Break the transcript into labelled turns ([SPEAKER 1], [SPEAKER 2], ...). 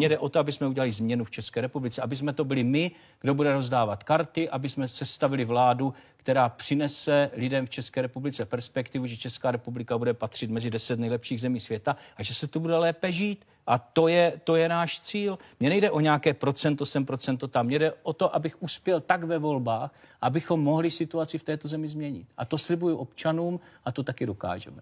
[SPEAKER 1] Mně jde o to, aby jsme udělali změnu v České republice, aby jsme to byli my, kdo bude rozdávat karty, aby jsme sestavili vládu, která přinese lidem v České republice perspektivu, že Česká republika bude patřit mezi deset nejlepších zemí světa a že se tu bude lépe žít. A to je, to je náš cíl. Mně nejde o nějaké procento sem, procento tam. Mně jde o to, abych uspěl tak ve volbách, abychom mohli situaci v této zemi změnit. A to slibuju občanům a to taky dokážeme.